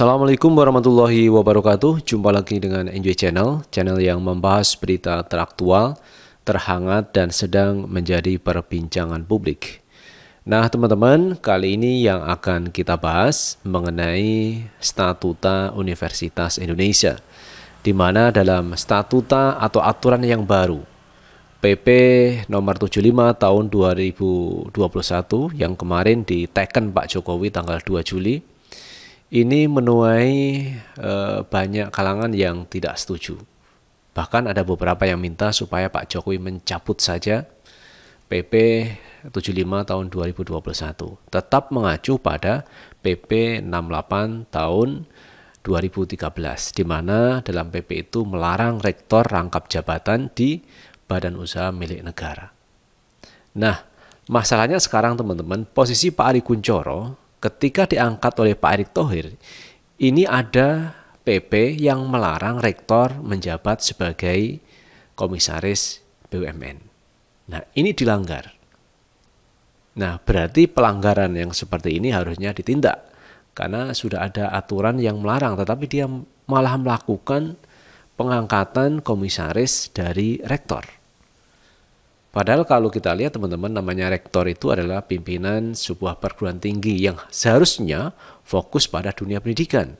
Assalamualaikum warahmatullahi wabarakatuh. Jumpa lagi dengan Enjoy Channel, channel yang membahas berita teraktual, terhangat dan sedang menjadi perbincangan publik. Nah, teman-teman, kali ini yang akan kita bahas mengenai statuta Universitas Indonesia. Di mana dalam statuta atau aturan yang baru PP nomor 75 tahun 2021 yang kemarin diteken Pak Jokowi tanggal 2 Juli ini menuai e, banyak kalangan yang tidak setuju. Bahkan ada beberapa yang minta supaya Pak Jokowi mencabut saja PP 75 tahun 2021, tetap mengacu pada PP 68 tahun 2013 di mana dalam PP itu melarang rektor rangkap jabatan di badan usaha milik negara. Nah, masalahnya sekarang teman-teman, posisi Pak Ari Kuncoro ketika diangkat oleh Pak Erick Thohir, ini ada PP yang melarang rektor menjabat sebagai komisaris BUMN. Nah, ini dilanggar. Nah, berarti pelanggaran yang seperti ini harusnya ditindak karena sudah ada aturan yang melarang, tetapi dia malah melakukan pengangkatan komisaris dari rektor. Padahal kalau kita lihat teman-teman namanya rektor itu adalah pimpinan sebuah perguruan tinggi yang seharusnya fokus pada dunia pendidikan.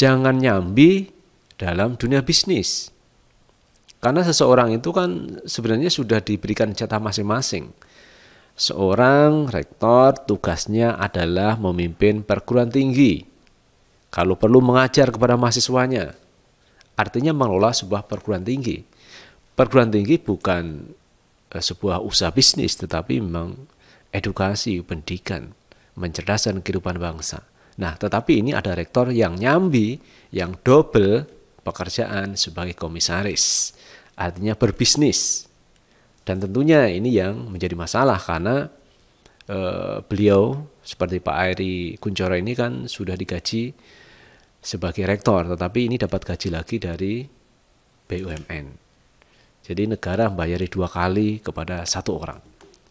Jangan nyambi dalam dunia bisnis. Karena seseorang itu kan sebenarnya sudah diberikan jatah masing-masing. Seorang rektor tugasnya adalah memimpin perguruan tinggi. Kalau perlu mengajar kepada mahasiswanya. Artinya mengelola sebuah perguruan tinggi. Perguruan tinggi bukan Eh, sebuah usaha bisnis, tetapi memang edukasi, pendidikan, mencerdaskan kehidupan bangsa. Nah, tetapi ini ada rektor yang nyambi, yang double pekerjaan sebagai komisaris, artinya berbisnis. Dan tentunya ini yang menjadi masalah karena eh, beliau seperti Pak Airi Kuncoro ini kan sudah digaji sebagai rektor, tetapi ini dapat gaji lagi dari BUMN. Jadi negara membayari dua kali kepada satu orang.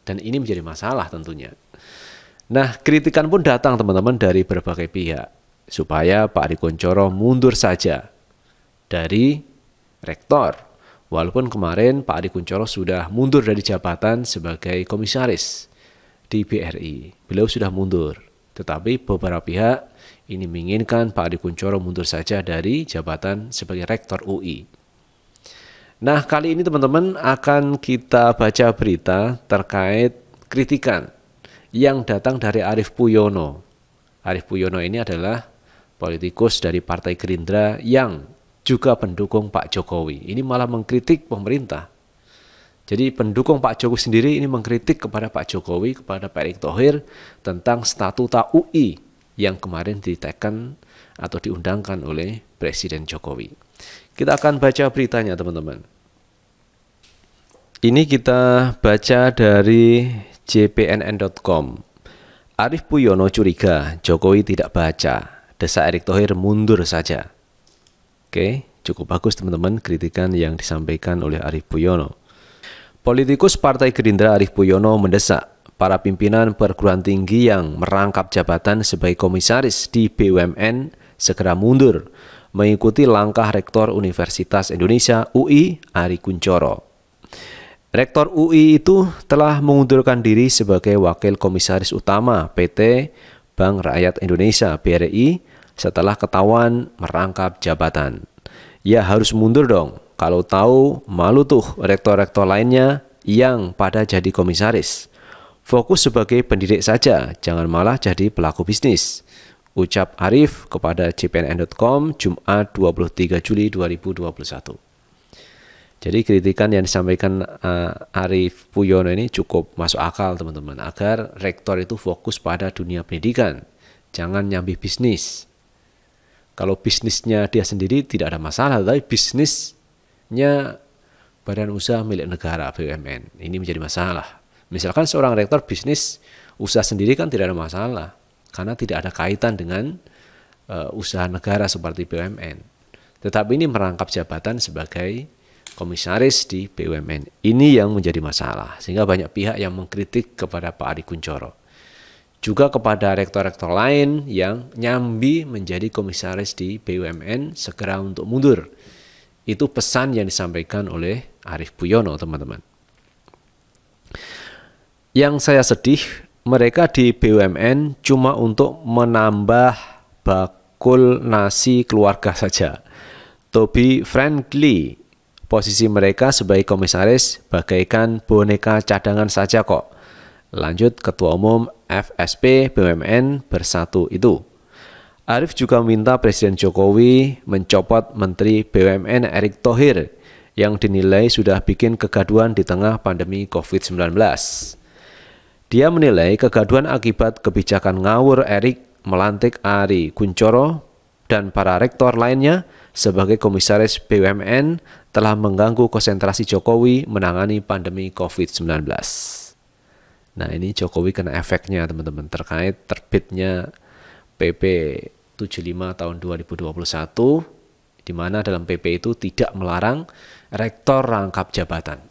Dan ini menjadi masalah tentunya. Nah, kritikan pun datang teman-teman dari berbagai pihak supaya Pak Ari Koncoro mundur saja dari rektor. Walaupun kemarin Pak Ari Kuncoro sudah mundur dari jabatan sebagai komisaris di BRI. Beliau sudah mundur. Tetapi beberapa pihak ini menginginkan Pak Ari Kuncoro mundur saja dari jabatan sebagai rektor UI. Nah, kali ini teman-teman akan kita baca berita terkait kritikan yang datang dari Arief Puyono. Arief Puyono ini adalah politikus dari Partai Gerindra yang juga pendukung Pak Jokowi. Ini malah mengkritik pemerintah. Jadi pendukung Pak Jokowi sendiri ini mengkritik kepada Pak Jokowi, kepada Pak Erick Thohir tentang statuta UI yang kemarin diteken atau diundangkan oleh Presiden Jokowi. Kita akan baca beritanya teman-teman. Ini kita baca dari jpnn.com. Arif Puyono curiga Jokowi tidak baca. Desa Erick Thohir mundur saja. Oke, cukup bagus teman-teman kritikan yang disampaikan oleh Arif Puyono. Politikus Partai Gerindra Arif Puyono mendesak para pimpinan perguruan tinggi yang merangkap jabatan sebagai komisaris di BUMN segera mundur mengikuti langkah Rektor Universitas Indonesia UI Ari Kuncoro. Rektor UI itu telah mengundurkan diri sebagai Wakil Komisaris Utama PT Bank Rakyat Indonesia BRI setelah ketahuan merangkap jabatan. Ya harus mundur dong, kalau tahu malu tuh rektor-rektor lainnya yang pada jadi komisaris. Fokus sebagai pendidik saja, jangan malah jadi pelaku bisnis. Ucap Arif kepada cpnn.com Jumat 23 Juli 2021. Jadi kritikan yang disampaikan uh, Arif Puyono ini cukup masuk akal teman-teman agar rektor itu fokus pada dunia pendidikan, jangan nyambi bisnis. Kalau bisnisnya dia sendiri tidak ada masalah, tapi bisnisnya badan usaha milik negara BUMN ini menjadi masalah. Misalkan seorang rektor bisnis usaha sendiri kan tidak ada masalah, karena tidak ada kaitan dengan uh, usaha negara seperti BUMN. Tetapi ini merangkap jabatan sebagai komisaris di BUMN. Ini yang menjadi masalah, sehingga banyak pihak yang mengkritik kepada Pak Ari Kuncoro. Juga kepada rektor-rektor lain yang nyambi menjadi komisaris di BUMN segera untuk mundur. Itu pesan yang disampaikan oleh Arief Puyono, teman-teman. Yang saya sedih mereka di BUMN cuma untuk menambah bakul nasi keluarga saja. To be friendly, posisi mereka sebagai komisaris bagaikan boneka cadangan saja kok. Lanjut Ketua Umum FSP BUMN bersatu itu. Arif juga minta Presiden Jokowi mencopot Menteri BUMN Erick Thohir yang dinilai sudah bikin kegaduan di tengah pandemi COVID-19. Dia menilai kegaduhan akibat kebijakan ngawur Erik melantik Ari Kuncoro dan para rektor lainnya sebagai komisaris BUMN telah mengganggu konsentrasi Jokowi menangani pandemi COVID-19. Nah ini Jokowi kena efeknya teman-teman terkait terbitnya PP 75 tahun 2021 di mana dalam PP itu tidak melarang rektor rangkap jabatan.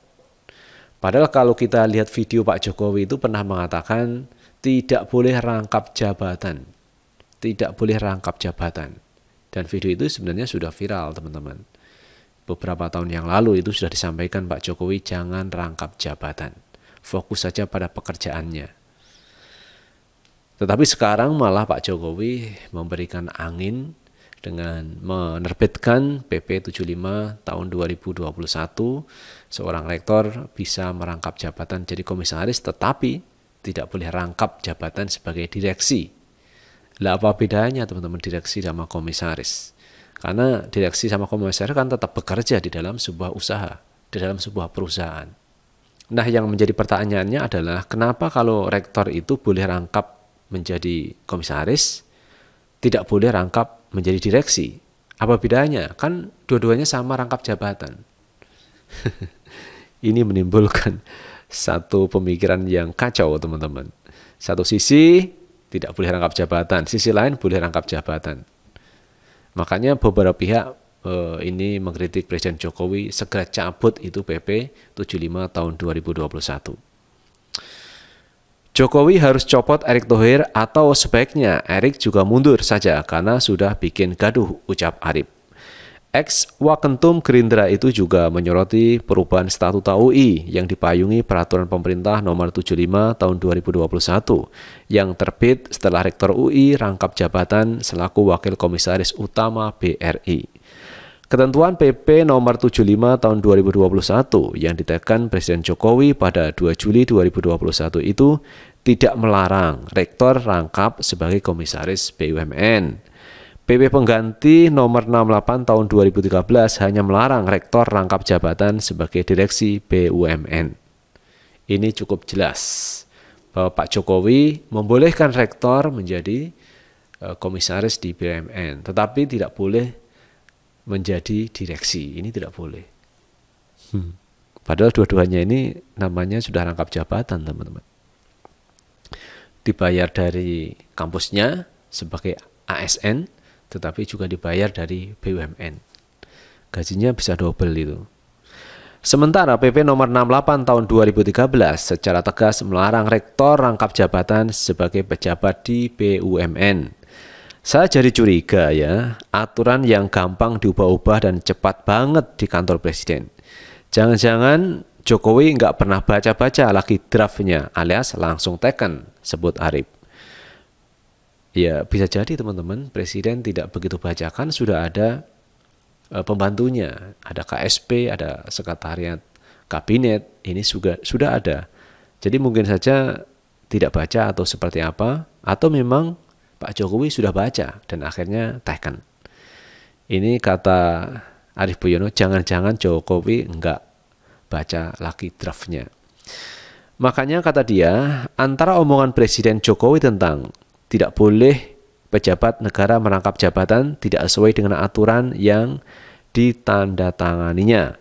Padahal kalau kita lihat video Pak Jokowi itu pernah mengatakan tidak boleh rangkap jabatan. Tidak boleh rangkap jabatan. Dan video itu sebenarnya sudah viral, teman-teman. Beberapa tahun yang lalu itu sudah disampaikan Pak Jokowi jangan rangkap jabatan. Fokus saja pada pekerjaannya. Tetapi sekarang malah Pak Jokowi memberikan angin dengan menerbitkan PP 75 tahun 2021 seorang rektor bisa merangkap jabatan jadi komisaris tetapi tidak boleh rangkap jabatan sebagai direksi. Lah apa bedanya teman-teman direksi sama komisaris? Karena direksi sama komisaris kan tetap bekerja di dalam sebuah usaha, di dalam sebuah perusahaan. Nah, yang menjadi pertanyaannya adalah kenapa kalau rektor itu boleh rangkap menjadi komisaris, tidak boleh rangkap menjadi direksi. Apa bedanya? Kan dua-duanya sama rangkap jabatan. Ini menimbulkan satu pemikiran yang kacau, teman-teman. Satu sisi tidak boleh rangkap jabatan, sisi lain boleh rangkap jabatan. Makanya beberapa pihak eh, ini mengkritik Presiden Jokowi segera cabut itu PP 75 tahun 2021. Jokowi harus copot Erick Thohir atau sebaiknya Erick juga mundur saja karena sudah bikin gaduh, ucap Arif. Ex Wakentum Gerindra itu juga menyoroti perubahan statuta UI yang dipayungi Peraturan Pemerintah Nomor 75 Tahun 2021 yang terbit setelah Rektor UI rangkap jabatan selaku Wakil Komisaris Utama BRI. Ketentuan PP nomor 75 tahun 2021 yang ditekan Presiden Jokowi pada 2 Juli 2021 itu tidak melarang rektor rangkap sebagai komisaris BUMN. PP pengganti nomor 68 tahun 2013 hanya melarang rektor rangkap jabatan sebagai direksi BUMN. Ini cukup jelas bahwa Pak Jokowi membolehkan rektor menjadi eh, komisaris di BUMN, tetapi tidak boleh menjadi direksi. Ini tidak boleh. Hmm. Padahal dua-duanya ini namanya sudah rangkap jabatan, teman-teman. Dibayar dari kampusnya sebagai ASN, tetapi juga dibayar dari BUMN. Gajinya bisa double itu. Sementara PP nomor 68 tahun 2013 secara tegas melarang rektor rangkap jabatan sebagai pejabat di BUMN saya jadi curiga ya, aturan yang gampang diubah-ubah dan cepat banget di kantor presiden. Jangan-jangan Jokowi nggak pernah baca-baca lagi draftnya alias langsung teken, sebut Arif. Ya bisa jadi teman-teman, presiden tidak begitu bacakan sudah ada e, pembantunya, ada KSP, ada sekretariat kabinet, ini sudah sudah ada. Jadi mungkin saja tidak baca atau seperti apa, atau memang Pak Jokowi sudah baca dan akhirnya tekan. Ini kata Arif Buyono, jangan-jangan Jokowi enggak baca lagi draftnya. Makanya kata dia, antara omongan Presiden Jokowi tentang tidak boleh pejabat negara merangkap jabatan tidak sesuai dengan aturan yang ditandatanganinya.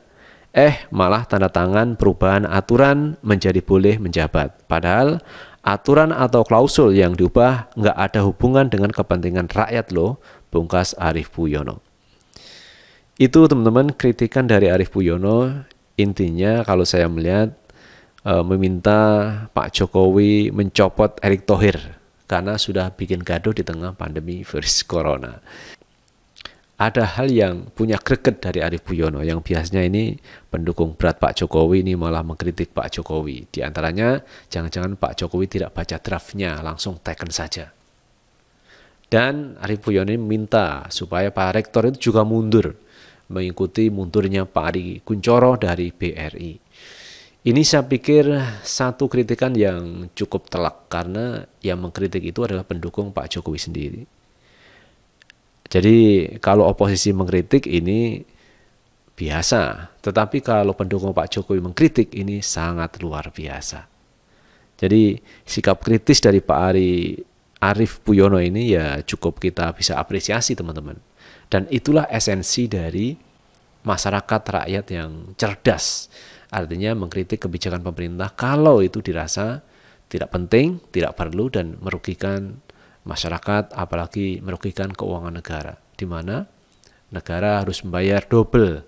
Eh, malah tanda tangan perubahan aturan menjadi boleh menjabat. Padahal Aturan atau klausul yang diubah nggak ada hubungan dengan kepentingan rakyat loh, bungkas Arif Puyono. Itu teman-teman kritikan dari Arif Puyono, intinya kalau saya melihat e, meminta Pak Jokowi mencopot Erick Thohir karena sudah bikin gaduh di tengah pandemi virus corona ada hal yang punya greget dari Arif Buyono yang biasanya ini pendukung berat Pak Jokowi ini malah mengkritik Pak Jokowi. Di antaranya, jangan-jangan Pak Jokowi tidak baca draftnya, langsung teken saja. Dan Arif Buyono ini minta supaya Pak Rektor itu juga mundur, mengikuti mundurnya Pak Ari Kuncoro dari BRI. Ini saya pikir satu kritikan yang cukup telak karena yang mengkritik itu adalah pendukung Pak Jokowi sendiri. Jadi kalau oposisi mengkritik ini biasa, tetapi kalau pendukung Pak Jokowi mengkritik ini sangat luar biasa. Jadi sikap kritis dari Pak Ari Arif Puyono ini ya cukup kita bisa apresiasi teman-teman. Dan itulah esensi dari masyarakat rakyat yang cerdas. Artinya mengkritik kebijakan pemerintah kalau itu dirasa tidak penting, tidak perlu dan merugikan masyarakat apalagi merugikan keuangan negara di mana negara harus membayar double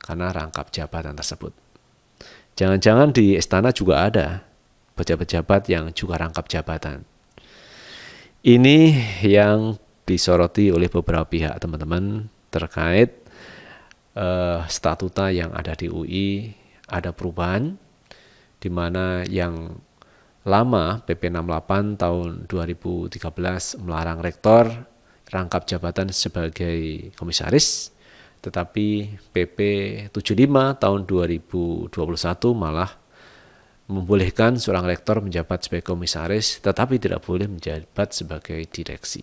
karena rangkap jabatan tersebut. Jangan-jangan di istana juga ada pejabat-pejabat yang juga rangkap jabatan. Ini yang disoroti oleh beberapa pihak teman-teman terkait uh, statuta yang ada di UI ada perubahan di mana yang lama PP 68 tahun 2013 melarang rektor rangkap jabatan sebagai komisaris tetapi PP 75 tahun 2021 malah membolehkan seorang rektor menjabat sebagai komisaris tetapi tidak boleh menjabat sebagai direksi.